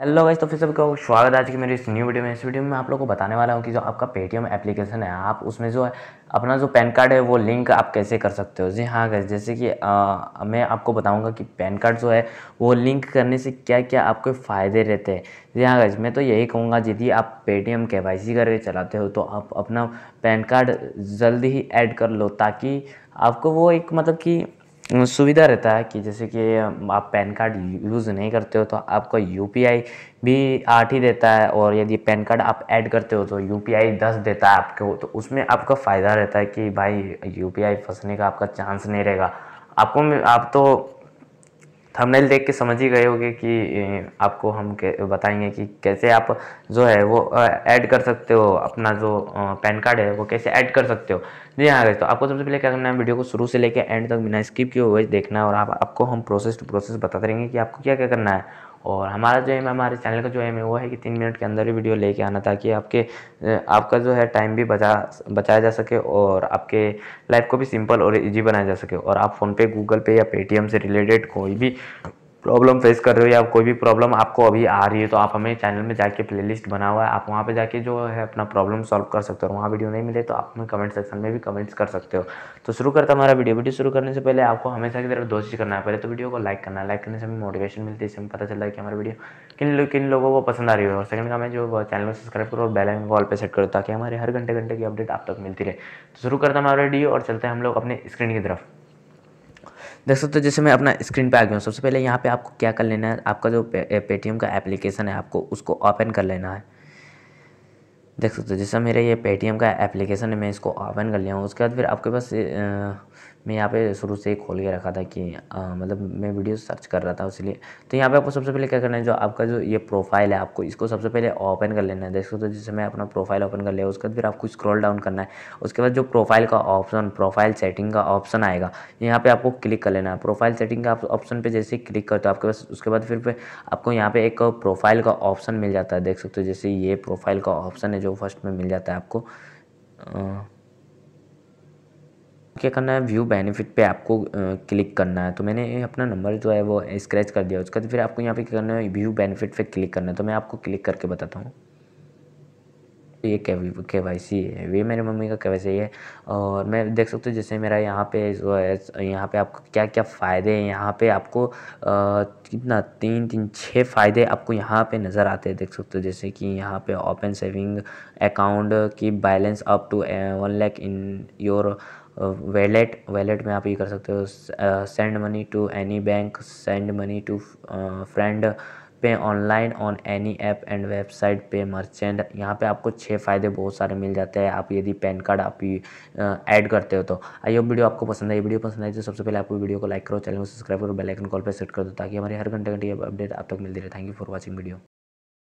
hello guys तो फिर सबको स्वागत है आज की मेरी इस न्यू वीडियो में इस वीडियो में आप लोगों को बताने वाला हूँ कि जो आपका पेटीएम एप्लीकेशन है आप उसमें जो है अपना जो पैन कार्ड है वो लिंक आप कैसे कर सकते हो जी हाँ गाइस जैसे कि आ, मैं आपको बताऊँगा कि पैन कार्ड जो है वो लिंक करने से क्या क्या आपके फ़ायदे रहते हैं जी हाँ गाइस मैं तो यही कहूँगा यदि आप पेटीएम के वाई करके चलाते हो तो आप अपना पैन कार्ड जल्दी ही ऐड कर लो ताकि आपको वो एक मतलब कि सुविधा रहता है कि जैसे कि आप पैन कार्ड यूज़ नहीं करते हो तो आपका यू भी आठ ही देता है और यदि पैन कार्ड आप ऐड करते हो तो यू पी आई दस देता है आपको तो उसमें आपका फ़ायदा रहता है कि भाई यू पी आई फंसने का आपका चांस नहीं रहेगा आपको आप तो थंबनेल देख के समझ ही गए होगे कि आपको हम बताएंगे कि कैसे आप जो है वो ऐड कर सकते हो अपना जो पैन कार्ड है वो कैसे ऐड कर सकते हो जी हाँ तो आपको सबसे पहले क्या करना है वीडियो को शुरू से लेकर एंड तक बिना स्किप किए हुए देखना है और आप, आपको हम प्रोसेस टू प्रोसेस बताते रहेंगे कि आपको क्या क्या करना है और हमारा जो एम है हमारे चैनल का जो एम है वो है कि तीन मिनट के अंदर ही वीडियो लेके आना ताकि आपके आपका जो है टाइम भी बचा बचाया जा सके और आपके लाइफ को भी सिंपल और इजी बनाया जा सके और आप फ़ोनपे गूगल पे या पेटीएम से रिलेटेड कोई भी प्रॉब्लम फेस कर रहे हो या कोई भी प्रॉब्लम आपको अभी आ रही है तो आप हमें चैनल में जाके प्लेलिस्ट बना हुआ है आप वहाँ पे जाके जो है अपना प्रॉब्लम सॉल्व कर सकते हो वहाँ वीडियो नहीं मिले तो आप हमें कमेंट सेक्शन में भी कमेंट्स कर सकते हो तो शुरू करता हमारा वीडियो वीडियो शुरू करने से पहले आपको हमेशा की तरफ दो चीज़ करना है पहले तो वीडियो को लाइक करना है लाइक करने से हमें मोटिवेशन मिलती है इससे हमें पता चला है कि हमारा वीडियो किन किन लोगों को पसंद आ रही है और सेकंड का मैं जो चैनल को सब्सक्राइब करो और बेलाइन को ऑल सेट करो ताकि हमारे हर घंटे घंटे की अपडेट आप तक मिलती रहे तो शुरू करता हमारा वीडियो और चलते हैं हम लोग अपने स्क्रीन की तरफ देख सकते हो जैसे मैं अपना स्क्रीन पे आ गया हूँ सबसे पहले यहाँ पे आपको क्या कर लेना है आपका जो पेटीएम का एप्लीकेशन है आपको उसको ओपन कर लेना है देख सकते हो जैसा मेरा ये पेटीएम का एप्लीकेशन है मैं इसको ओपन कर लिया हूँ उसके बाद फिर आपके पास मैं यहाँ पे शुरू से ही खोल के रखा था कि आ, मतलब मैं वीडियो सर्च कर रहा था इसलिए तो यहाँ पे आपको सबसे पहले क्या करना है जो आपका जो ये प्रोफाइल है आपको इसको सबसे पहले ओपन कर लेना है देख सकते हो जैसे मैं अपना प्रोफाइल ओपन कर लिया उसके बाद फिर आपको स्क्रॉल डाउन करना है उसके बाद जो प्रोफाइल का ऑप्शन प्रोफाइल सेटिंग का ऑप्शन आएगा यहाँ पर आपको क्लिक कर लेना है प्रोफाइल सेटिंग का ऑप्शन पर जैसे क्लिक करते हो आपके पास उसके बाद फिर आपको यहाँ पर एक प्रोफाइल का ऑप्शन मिल जाता है देख सकते हो जैसे ये प्रोफाइल का ऑप्शन है जो फर्स्ट में मिल जाता है आपको क्या करना है व्यू बेनिफिट पे आपको क्लिक करना है तो मैंने अपना नंबर जो है वो स्क्रैच कर दिया उसका तो फिर आपको यहाँ पे क्या करना है व्यू बेनिफिट पे क्लिक करना है तो मैं आपको क्लिक करके बताता हूँ ये के वाई सी है ये मेरे मम्मी का के वाई सी है और मैं देख सकता हूँ जैसे मेरा यहाँ पे जो है यहाँ पे आपको क्या क्या फ़ायदे हैं यहाँ पे आपको कितना तीन तीन छः फ़ायदे आपको यहाँ पे नज़र आते हैं देख सकते हो जैसे कि यहाँ पे ओपन सेविंग अकाउंट की balance up to one lakh in your wallet wallet में आप ये कर सकते हो send money to any bank send money to friend pay online on any app and website pay merchant यहाँ पे आपको छः फ़ायदे बहुत सारे मिल जाते हैं आप यदि पैन कार्ड आप ऐड करते हो तो आइए वीडियो आपको पसंद आई वीडियो पसंद आई तो सबसे पहले आपको वीडियो को लाइक करो चैनल को सब्सक्राइब करो बेलाइकन कॉल पर सेट कर दो ताकि हमारे हर घंटे घंटे अपडेट आप तक मिलती रहे thank you for watching video